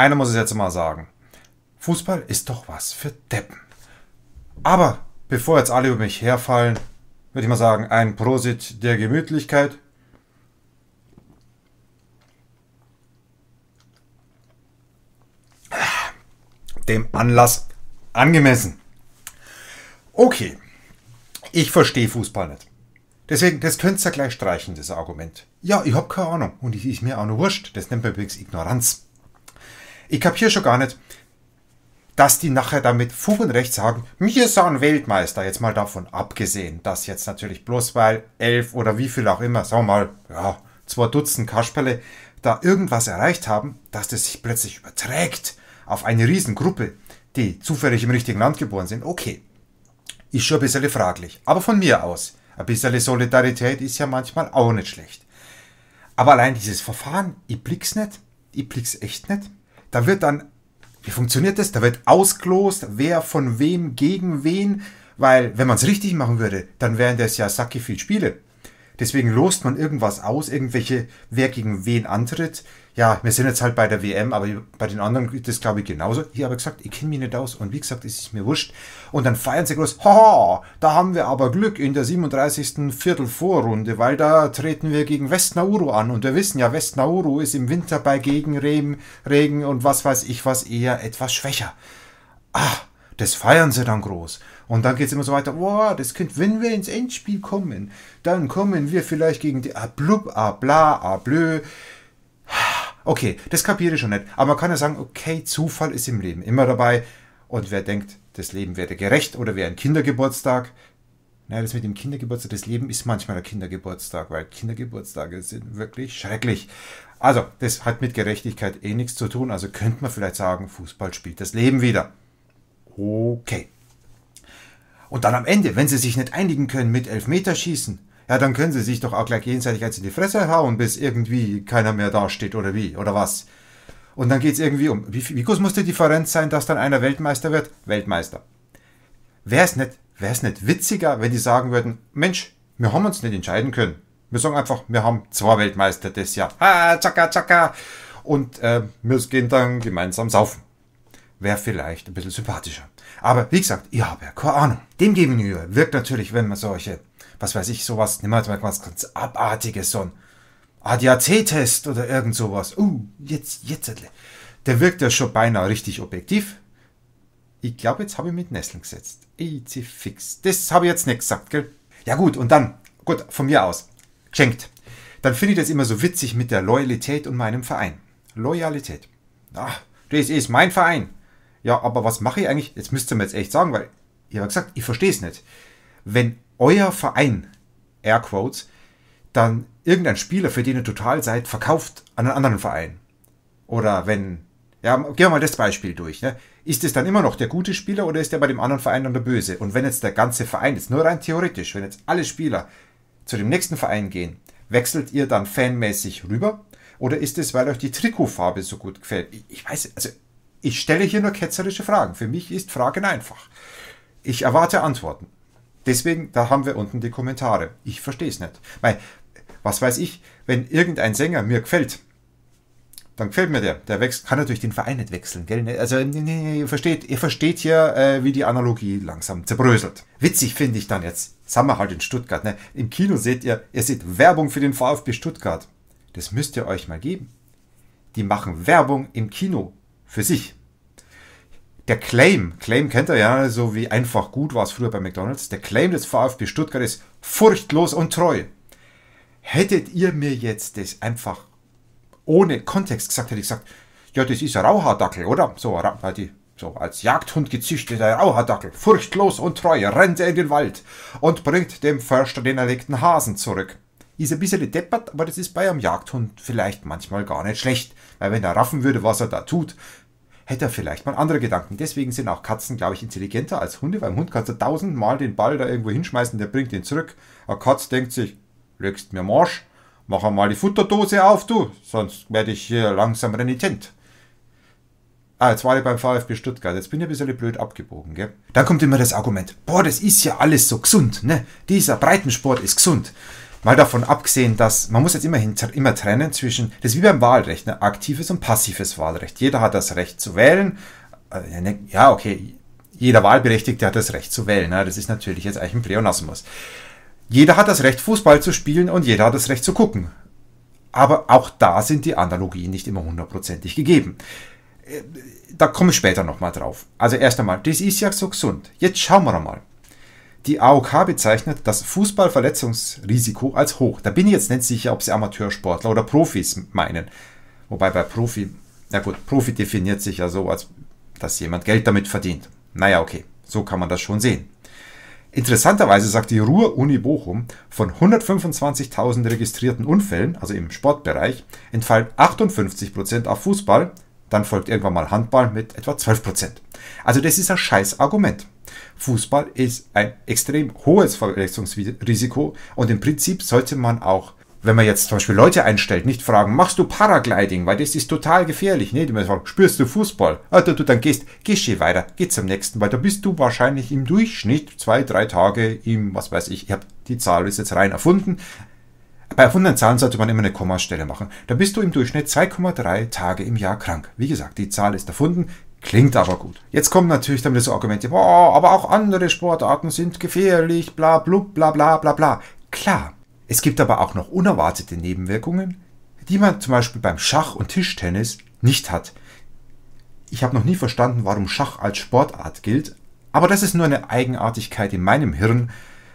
Einer muss es jetzt mal sagen. Fußball ist doch was für Deppen. Aber bevor jetzt alle über mich herfallen, würde ich mal sagen, ein Prosit der Gemütlichkeit. Dem Anlass angemessen. Okay, ich verstehe Fußball nicht. Deswegen, das könnt ihr gleich streichen, das Argument. Ja, ich habe keine Ahnung und ich ist mir auch noch wurscht. Das nennt man übrigens Ignoranz. Ich kapiere schon gar nicht, dass die nachher damit Fug und Recht sagen, wir sind Weltmeister, jetzt mal davon abgesehen, dass jetzt natürlich bloß weil elf oder wie viel auch immer, sagen wir mal, ja, zwei Dutzend Kasperle da irgendwas erreicht haben, dass das sich plötzlich überträgt auf eine Riesengruppe, die zufällig im richtigen Land geboren sind, okay, ist schon ein bisschen fraglich. Aber von mir aus, ein bisschen Solidarität ist ja manchmal auch nicht schlecht. Aber allein dieses Verfahren, ich blick's nicht, ich blick's echt nicht. Da wird dann, wie funktioniert das? Da wird ausgelost, wer von wem gegen wen, weil wenn man es richtig machen würde, dann wären das ja sacke viel Spiele. Deswegen lost man irgendwas aus, irgendwelche, wer gegen wen antritt ja, wir sind jetzt halt bei der WM, aber bei den anderen ist das, glaube ich, genauso. Hier habe ich gesagt, ich kenne mich nicht aus und wie gesagt, ist es mir wurscht. Und dann feiern sie groß, haha, da haben wir aber Glück in der 37. Viertelvorrunde, weil da treten wir gegen West Nauru an. Und wir wissen ja, West Nauru ist im Winter bei Gegenregen Regen und was weiß ich was eher etwas schwächer. Ah, das feiern sie dann groß. Und dann geht es immer so weiter, boah, das Kind, wenn wir ins Endspiel kommen, dann kommen wir vielleicht gegen die, ah, blub, ah, bla, ah, blö. Okay, das kapiere ich schon nicht. Aber man kann ja sagen, okay, Zufall ist im Leben immer dabei. Und wer denkt, das Leben wäre gerecht oder wäre ein Kindergeburtstag, naja, das mit dem Kindergeburtstag, das Leben ist manchmal ein Kindergeburtstag, weil Kindergeburtstage sind wirklich schrecklich. Also, das hat mit Gerechtigkeit eh nichts zu tun, also könnte man vielleicht sagen, Fußball spielt das Leben wieder. Okay. Und dann am Ende, wenn sie sich nicht einigen können mit Elfmeterschießen, ja, dann können sie sich doch auch gleich gegenseitig eins in die Fresse hauen, bis irgendwie keiner mehr dasteht oder wie oder was. Und dann geht es irgendwie um, wie, wie groß muss die Differenz sein, dass dann einer Weltmeister wird? Weltmeister. Wäre es nicht, wär's nicht witziger, wenn die sagen würden, Mensch, wir haben uns nicht entscheiden können. Wir sagen einfach, wir haben zwei Weltmeister das Jahr. Ha, tschakka, tschakka. Und äh, wir gehen dann gemeinsam saufen. Wäre vielleicht ein bisschen sympathischer. Aber wie gesagt, ich habe ja keine Ahnung. Demgegenüber wirkt natürlich, wenn man solche, was weiß ich, sowas, nimm mal was ganz Abartiges, so ein ADAC-Test oder irgend sowas. Uh, jetzt, jetzt. Der wirkt ja schon beinahe richtig objektiv. Ich glaube, jetzt habe ich mit Nesseln gesetzt. Easy fix. Das habe ich jetzt nicht gesagt, gell? Ja gut, und dann, gut, von mir aus, geschenkt. Dann finde ich das immer so witzig mit der Loyalität und meinem Verein. Loyalität. Ach, das ist mein Verein ja, aber was mache ich eigentlich? Jetzt müsst ihr mir jetzt echt sagen, weil ihr habt gesagt, ich verstehe es nicht. Wenn euer Verein, Airquotes, dann irgendein Spieler, für den ihr total seid, verkauft an einen anderen Verein. Oder wenn, ja, gehen wir mal das Beispiel durch. Ne? Ist es dann immer noch der gute Spieler oder ist der bei dem anderen Verein dann der böse? Und wenn jetzt der ganze Verein, jetzt nur rein theoretisch, wenn jetzt alle Spieler zu dem nächsten Verein gehen, wechselt ihr dann fanmäßig rüber? Oder ist es, weil euch die Trikotfarbe so gut gefällt? Ich weiß, also ich stelle hier nur ketzerische Fragen. Für mich ist Fragen einfach. Ich erwarte Antworten. Deswegen, da haben wir unten die Kommentare. Ich verstehe es nicht. Weil, was weiß ich, wenn irgendein Sänger mir gefällt, dann gefällt mir der. Der wächst, kann natürlich den Verein nicht wechseln, gell? Ne, also, nee, nee, nee, ihr versteht, ihr versteht hier, äh, wie die Analogie langsam zerbröselt. Witzig finde ich dann jetzt, Sagen wir halt in Stuttgart, ne? Im Kino seht ihr, ihr seht Werbung für den VfB Stuttgart. Das müsst ihr euch mal geben. Die machen Werbung im Kino für sich. Der Claim, Claim kennt er ja, so wie einfach gut war es früher bei McDonalds, der Claim des VfB Stuttgart ist furchtlos und treu. Hättet ihr mir jetzt das einfach ohne Kontext gesagt, hätte ich gesagt, ja, das ist ein Rauhaardackel, oder? So, so, als Jagdhund gezüchteter Rauhardackel, furchtlos und treu, rennt er in den Wald und bringt dem Förster den erlegten Hasen zurück. Ist ein bisschen deppert, aber das ist bei einem Jagdhund vielleicht manchmal gar nicht schlecht, weil wenn er raffen würde, was er da tut, hätte er vielleicht mal andere Gedanken. Deswegen sind auch Katzen, glaube ich, intelligenter als Hunde. Beim Hund kannst du tausendmal den Ball da irgendwo hinschmeißen, der bringt ihn zurück. Eine Katz denkt sich, legst mir Marsch, mach einmal die Futterdose auf, du, sonst werde ich hier langsam renitent. Ah, jetzt war ich beim VfB Stuttgart. Jetzt bin ich ein bisschen blöd abgebogen, gell? Dann kommt immer das Argument, boah, das ist ja alles so gesund, ne? Dieser Breitensport ist gesund. Mal davon abgesehen, dass man muss jetzt immerhin immer trennen zwischen, das ist wie beim Wahlrecht, ne, aktives und passives Wahlrecht. Jeder hat das Recht zu wählen. Äh, ne, ja, okay, jeder Wahlberechtigte hat das Recht zu wählen. Ne? Das ist natürlich jetzt eigentlich ein Pleonasmus. Jeder hat das Recht, Fußball zu spielen und jeder hat das Recht zu gucken. Aber auch da sind die Analogien nicht immer hundertprozentig gegeben. Äh, da komme ich später nochmal drauf. Also erst einmal, das ist ja so gesund. Jetzt schauen wir mal die AOK bezeichnet das Fußballverletzungsrisiko als hoch. Da bin ich jetzt nicht sicher, ob sie Amateursportler oder Profis meinen. Wobei bei Profi, na gut, Profi definiert sich ja so, als dass jemand Geld damit verdient. Naja, okay, so kann man das schon sehen. Interessanterweise sagt die Ruhr-Uni Bochum, von 125.000 registrierten Unfällen, also im Sportbereich, entfallen 58% auf Fußball, dann folgt irgendwann mal Handball mit etwa 12%. Also das ist ein scheiß Argument. Fußball ist ein extrem hohes Verletzungsrisiko und im Prinzip sollte man auch wenn man jetzt zum Beispiel Leute einstellt, nicht fragen, machst du Paragliding, weil das ist total gefährlich. Nee, die müssen fragen, spürst du Fußball? Alter, ah, du, du dann gehst, gehst hier weiter, geh zum nächsten, weil da bist du wahrscheinlich im Durchschnitt zwei, drei Tage im, was weiß ich, ich habe die Zahl ist jetzt rein erfunden. Bei erfundenen Zahlen sollte man immer eine Kommastelle machen. Da bist du im Durchschnitt 2,3 Tage im Jahr krank. Wie gesagt, die Zahl ist erfunden, Klingt aber gut. Jetzt kommen natürlich dann wieder so Argumente, boah, aber auch andere Sportarten sind gefährlich, bla blub, bla bla bla bla. Klar, es gibt aber auch noch unerwartete Nebenwirkungen, die man zum Beispiel beim Schach und Tischtennis nicht hat. Ich habe noch nie verstanden, warum Schach als Sportart gilt, aber das ist nur eine Eigenartigkeit in meinem Hirn,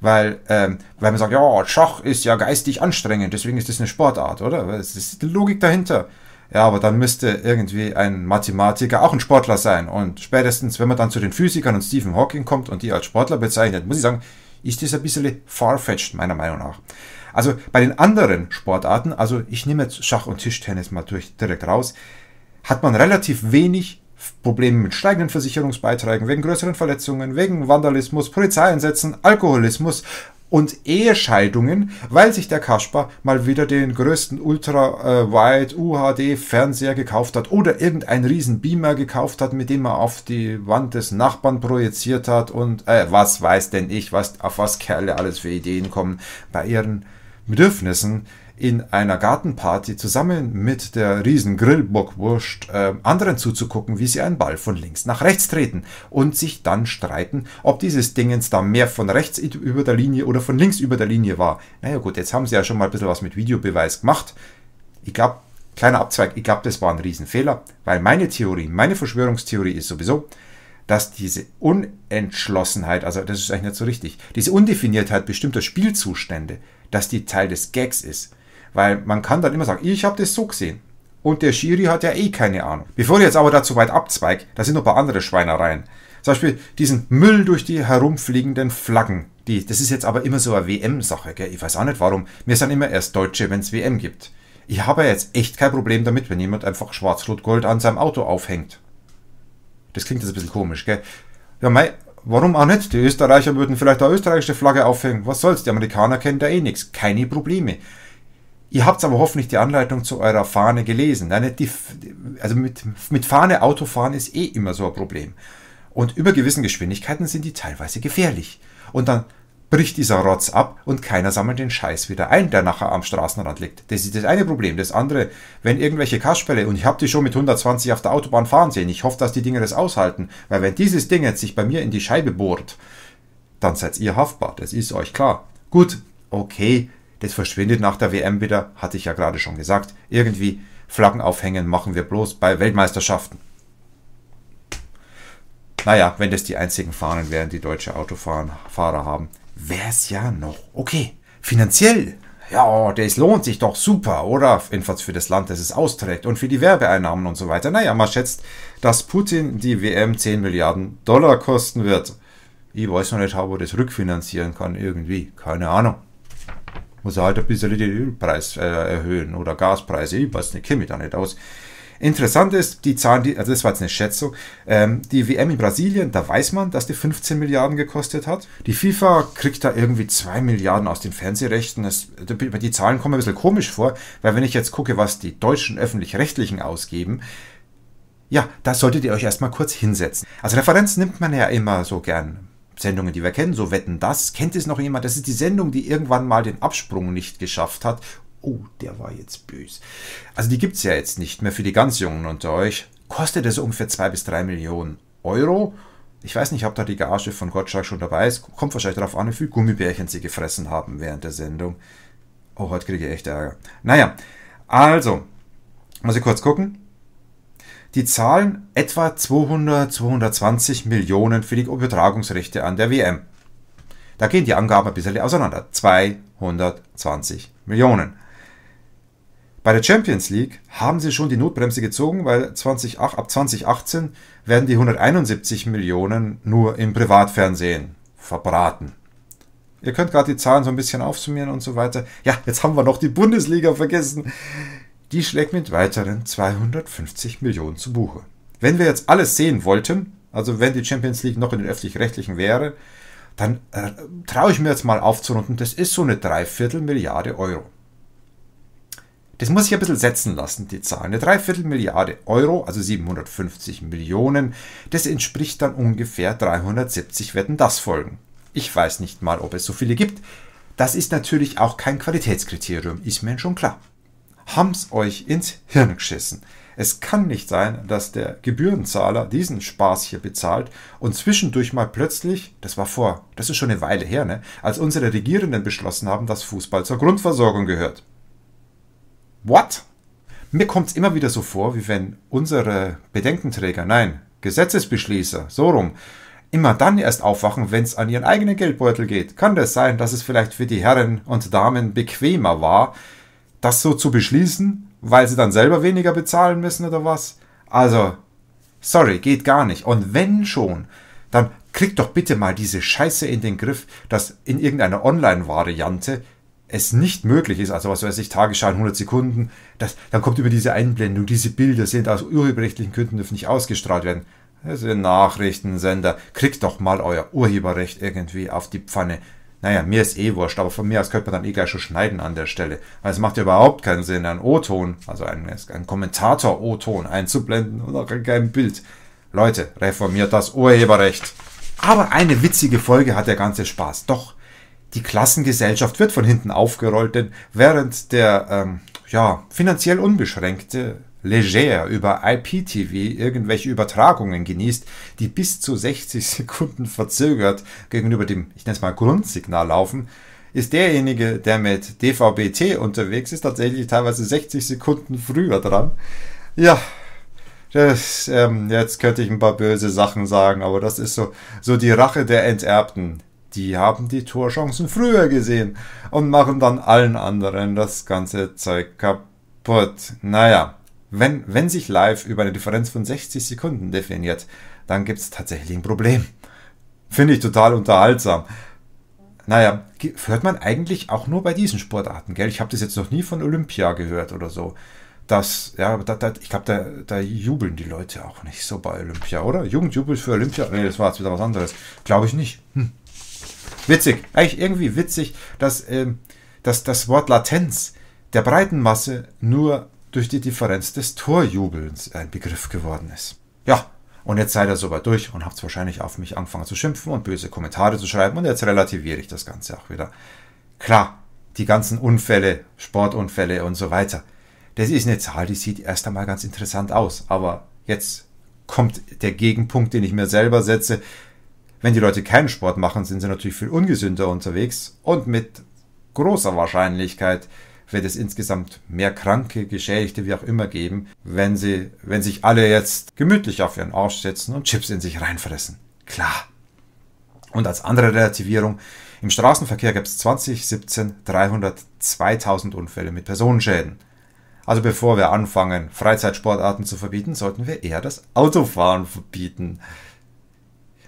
weil, ähm, weil man sagt, ja, Schach ist ja geistig anstrengend, deswegen ist das eine Sportart, oder? Das ist die Logik dahinter. Ja, aber dann müsste irgendwie ein Mathematiker auch ein Sportler sein. Und spätestens, wenn man dann zu den Physikern und Stephen Hawking kommt und die als Sportler bezeichnet, muss ich sagen, ist das ein bisschen farfetched, meiner Meinung nach. Also bei den anderen Sportarten, also ich nehme jetzt Schach und Tischtennis mal durch, direkt raus, hat man relativ wenig Probleme mit steigenden Versicherungsbeiträgen, wegen größeren Verletzungen, wegen Vandalismus, Polizeieinsätzen, Alkoholismus und Ehescheidungen, weil sich der Kaspar mal wieder den größten Ultra-Wide äh, UHD-Fernseher gekauft hat oder irgendeinen riesen Beamer gekauft hat, mit dem er auf die Wand des Nachbarn projiziert hat und äh, was weiß denn ich, was, auf was Kerle alles für Ideen kommen bei ihren Bedürfnissen in einer Gartenparty zusammen mit der riesen Grillbockwurst äh, anderen zuzugucken, wie sie einen Ball von links nach rechts treten und sich dann streiten, ob dieses Dingens da mehr von rechts über der Linie oder von links über der Linie war. Naja gut, jetzt haben sie ja schon mal ein bisschen was mit Videobeweis gemacht. Ich glaube, kleiner Abzweig, ich glaube, das war ein Riesenfehler, weil meine Theorie, meine Verschwörungstheorie ist sowieso, dass diese Unentschlossenheit, also das ist eigentlich nicht so richtig, diese Undefiniertheit bestimmter Spielzustände, dass die Teil des Gags ist. Weil man kann dann immer sagen, ich habe das so gesehen. Und der Schiri hat ja eh keine Ahnung. Bevor ich jetzt aber dazu weit abzweige, da sind noch ein paar andere Schweinereien. Zum Beispiel diesen Müll durch die herumfliegenden Flaggen. Die, das ist jetzt aber immer so eine WM-Sache, Ich weiß auch nicht warum. Wir sind immer erst Deutsche, wenn es WM gibt. Ich habe ja jetzt echt kein Problem damit, wenn jemand einfach Schwarz-Rot-Gold an seinem Auto aufhängt. Das klingt jetzt ein bisschen komisch, gell? Ja, mei, warum auch nicht? Die Österreicher würden vielleicht eine österreichische Flagge aufhängen. Was soll's? Die Amerikaner kennen da eh nichts. Keine Probleme. Ihr habt aber hoffentlich die Anleitung zu eurer Fahne gelesen. Nein, die, also mit, mit Fahne Autofahren ist eh immer so ein Problem. Und über gewissen Geschwindigkeiten sind die teilweise gefährlich. Und dann bricht dieser Rotz ab und keiner sammelt den Scheiß wieder ein, der nachher am Straßenrand liegt. Das ist das eine Problem. Das andere, wenn irgendwelche Kasperle, und ich habe die schon mit 120 auf der Autobahn fahren sehen, ich hoffe, dass die Dinge das aushalten, weil wenn dieses Ding jetzt sich bei mir in die Scheibe bohrt, dann seid ihr haftbar, das ist euch klar. Gut, okay, das verschwindet nach der WM wieder, hatte ich ja gerade schon gesagt. Irgendwie Flaggen aufhängen machen wir bloß bei Weltmeisterschaften. Naja, wenn das die einzigen Fahnen wären, die deutsche Autofahrer haben, wäre es ja noch okay. Finanziell ja, das lohnt sich doch super, oder? Jedenfalls für das Land, das es austrägt und für die Werbeeinnahmen und so weiter. Naja, man schätzt, dass Putin die WM 10 Milliarden Dollar kosten wird. Ich weiß noch nicht, ob er das rückfinanzieren kann, irgendwie. Keine Ahnung. Muss er halt ein bisschen den Ölpreis äh, erhöhen oder Gaspreise, Ich weiß nicht, kenne mich da nicht aus. Interessant ist, die Zahlen, die, also das war jetzt eine Schätzung, ähm, die WM in Brasilien, da weiß man, dass die 15 Milliarden gekostet hat. Die FIFA kriegt da irgendwie 2 Milliarden aus den Fernsehrechten. Das, die Zahlen kommen ein bisschen komisch vor, weil wenn ich jetzt gucke, was die deutschen öffentlich-rechtlichen ausgeben, ja, da solltet ihr euch erstmal kurz hinsetzen. Also Referenz nimmt man ja immer so gern Sendungen, die wir kennen, so Wetten das. Kennt es noch jemand? Das ist die Sendung, die irgendwann mal den Absprung nicht geschafft hat. Oh, der war jetzt böse. Also die gibt es ja jetzt nicht mehr für die ganz Jungen unter euch. Kostet es ungefähr 2 bis 3 Millionen Euro. Ich weiß nicht, ob da die Gage von Gottschalk schon dabei ist. Kommt wahrscheinlich darauf an, wie viel Gummibärchen sie gefressen haben während der Sendung. Oh, heute kriege ich echt Ärger. Naja, also, muss ich kurz gucken. Die zahlen etwa 200, 220 Millionen für die Übertragungsrechte an der WM. Da gehen die Angaben ein bisschen auseinander. 220 Millionen. Bei der Champions League haben sie schon die Notbremse gezogen, weil 20, ab 2018 werden die 171 Millionen nur im Privatfernsehen verbraten. Ihr könnt gerade die Zahlen so ein bisschen aufsummieren und so weiter. Ja, jetzt haben wir noch die Bundesliga vergessen die schlägt mit weiteren 250 Millionen zu Buche. Wenn wir jetzt alles sehen wollten, also wenn die Champions League noch in den öffentlich-rechtlichen wäre, dann äh, traue ich mir jetzt mal aufzurunden, das ist so eine Dreiviertel Milliarde Euro. Das muss ich ein bisschen setzen lassen, die Zahl. Eine Dreiviertel Milliarde Euro, also 750 Millionen, das entspricht dann ungefähr 370 werden das folgen. Ich weiß nicht mal, ob es so viele gibt. Das ist natürlich auch kein Qualitätskriterium, ist mir schon klar haben's euch ins Hirn geschissen. Es kann nicht sein, dass der Gebührenzahler diesen Spaß hier bezahlt und zwischendurch mal plötzlich, das war vor, das ist schon eine Weile her, ne, als unsere Regierenden beschlossen haben, dass Fußball zur Grundversorgung gehört. What? Mir kommt's immer wieder so vor, wie wenn unsere Bedenkenträger, nein, Gesetzesbeschließer, so rum, immer dann erst aufwachen, wenn's an ihren eigenen Geldbeutel geht. Kann das sein, dass es vielleicht für die Herren und Damen bequemer war, das so zu beschließen, weil sie dann selber weniger bezahlen müssen oder was? Also, sorry, geht gar nicht. Und wenn schon, dann kriegt doch bitte mal diese Scheiße in den Griff, dass in irgendeiner Online-Variante es nicht möglich ist, also was weiß ich, Tagesschein 100 Sekunden, dass, dann kommt über diese Einblendung, diese Bilder sind aus urheberrechtlichen Gründen dürfen nicht ausgestrahlt werden. Das also ist Nachrichtensender. Kriegt doch mal euer Urheberrecht irgendwie auf die Pfanne. Naja, mir ist eh wurscht, aber von mir aus könnte man dann eh gleich schon schneiden an der Stelle. Weil also es macht ja überhaupt keinen Sinn, einen O-Ton, also einen, einen Kommentator-O-Ton einzublenden und auch kein Bild. Leute, reformiert das Urheberrecht. Aber eine witzige Folge hat der ganze Spaß. Doch, die Klassengesellschaft wird von hinten aufgerollt, denn während der ähm, ja, finanziell unbeschränkte leger über IPTV irgendwelche Übertragungen genießt, die bis zu 60 Sekunden verzögert gegenüber dem, ich nenne es mal, Grundsignal laufen, ist derjenige, der mit DVB-T unterwegs ist, tatsächlich teilweise 60 Sekunden früher dran. Ja, das, ähm, jetzt könnte ich ein paar böse Sachen sagen, aber das ist so, so die Rache der Enterbten. Die haben die Torchancen früher gesehen und machen dann allen anderen das ganze Zeug kaputt. Naja, wenn, wenn sich live über eine Differenz von 60 Sekunden definiert, dann gibt es tatsächlich ein Problem. Finde ich total unterhaltsam. Naja, hört man eigentlich auch nur bei diesen Sportarten, gell? Ich habe das jetzt noch nie von Olympia gehört oder so. Das, ja, da, da, ich glaube, da, da, jubeln die Leute auch nicht so bei Olympia, oder? Jugendjubel für Olympia? Nee, das war jetzt wieder was anderes. Glaube ich nicht. Hm. Witzig, eigentlich irgendwie witzig, dass, ähm, dass das Wort Latenz der breiten Masse nur durch die Differenz des Torjubelns ein Begriff geworden ist. Ja, und jetzt seid ihr soweit durch und habt wahrscheinlich auf mich angefangen zu schimpfen und böse Kommentare zu schreiben und jetzt relativiere ich das Ganze auch wieder. Klar, die ganzen Unfälle, Sportunfälle und so weiter. Das ist eine Zahl, die sieht erst einmal ganz interessant aus, aber jetzt kommt der Gegenpunkt, den ich mir selber setze. Wenn die Leute keinen Sport machen, sind sie natürlich viel ungesünder unterwegs und mit großer Wahrscheinlichkeit wird es insgesamt mehr Kranke, Geschädigte, wie auch immer geben, wenn sie, wenn sich alle jetzt gemütlich auf ihren Arsch setzen und Chips in sich reinfressen. Klar. Und als andere Relativierung, im Straßenverkehr gab es 2017 302.000 Unfälle mit Personenschäden. Also bevor wir anfangen, Freizeitsportarten zu verbieten, sollten wir eher das Autofahren verbieten.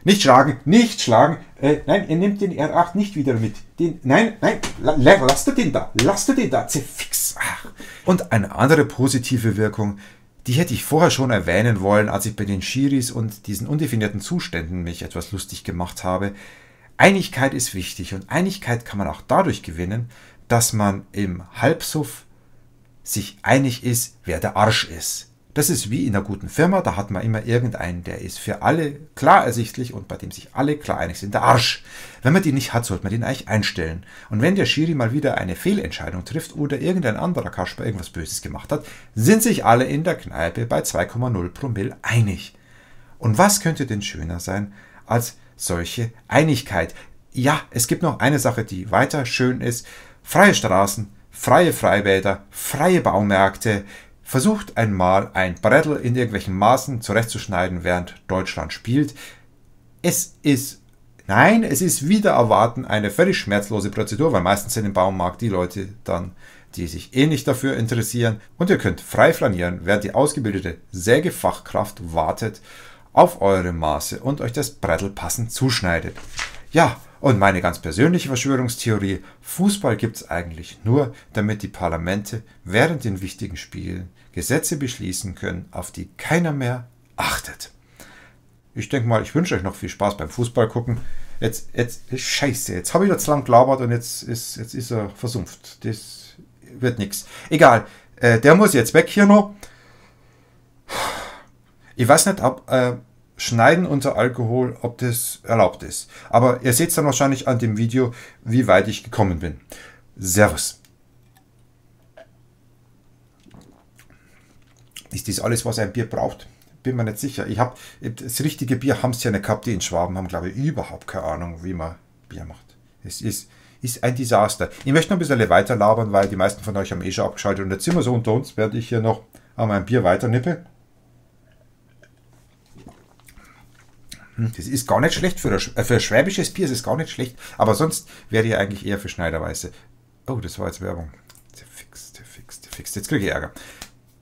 Nicht schlagen, nicht schlagen. Äh, nein, er nimmt den R8 nicht wieder mit. Den, nein, nein, lasst du den da, lasst du den da, zerfix. Ach. Und eine andere positive Wirkung, die hätte ich vorher schon erwähnen wollen, als ich bei den Schiris und diesen undefinierten Zuständen mich etwas lustig gemacht habe. Einigkeit ist wichtig und Einigkeit kann man auch dadurch gewinnen, dass man im Halbsuff sich einig ist, wer der Arsch ist. Das ist wie in einer guten Firma, da hat man immer irgendeinen, der ist für alle klar ersichtlich und bei dem sich alle klar einig sind. Der Arsch. Wenn man den nicht hat, sollte man den eigentlich einstellen. Und wenn der Schiri mal wieder eine Fehlentscheidung trifft oder irgendein anderer Kasper irgendwas Böses gemacht hat, sind sich alle in der Kneipe bei 2,0 Promille einig. Und was könnte denn schöner sein als solche Einigkeit? Ja, es gibt noch eine Sache, die weiter schön ist. Freie Straßen, freie Freibäder, freie Baumärkte, Versucht einmal ein Brettel in irgendwelchen Maßen zurechtzuschneiden, während Deutschland spielt. Es ist, nein, es ist wieder erwarten eine völlig schmerzlose Prozedur, weil meistens sind im Baumarkt die Leute dann, die sich eh nicht dafür interessieren. Und ihr könnt frei flanieren, während die ausgebildete Sägefachkraft wartet auf eure Maße und euch das Brettel passend zuschneidet. Ja, und meine ganz persönliche Verschwörungstheorie, Fußball gibt es eigentlich nur, damit die Parlamente während den wichtigen Spielen Gesetze beschließen können, auf die keiner mehr achtet. Ich denke mal, ich wünsche euch noch viel Spaß beim Fußball gucken. Jetzt, jetzt, scheiße, jetzt habe ich jetzt lang gelabert und jetzt ist, jetzt ist er versumpft. Das wird nichts. Egal, äh, der muss jetzt weg hier noch. Ich weiß nicht, ob... Äh, Schneiden unter Alkohol, ob das erlaubt ist. Aber ihr seht es dann wahrscheinlich an dem Video, wie weit ich gekommen bin. Servus. Ist das alles, was ein Bier braucht? Bin mir nicht sicher. Ich habe das richtige Bier haben sie ja nicht gehabt. Die in Schwaben haben, glaube ich, überhaupt keine Ahnung, wie man Bier macht. Es ist, ist ein Desaster. Ich möchte noch ein bisschen weiter labern, weil die meisten von euch haben eh schon abgeschaltet und jetzt sind wir so unter uns, werde ich hier noch an meinem Bier weiternippe. Das ist gar nicht schlecht für, das, äh, für schwäbisches Bier, ist es gar nicht schlecht. Aber sonst wäre ich eigentlich eher für Schneiderweiße. Oh, das war jetzt Werbung. Der fix, der fix, der fix. Jetzt kriege ich Ärger.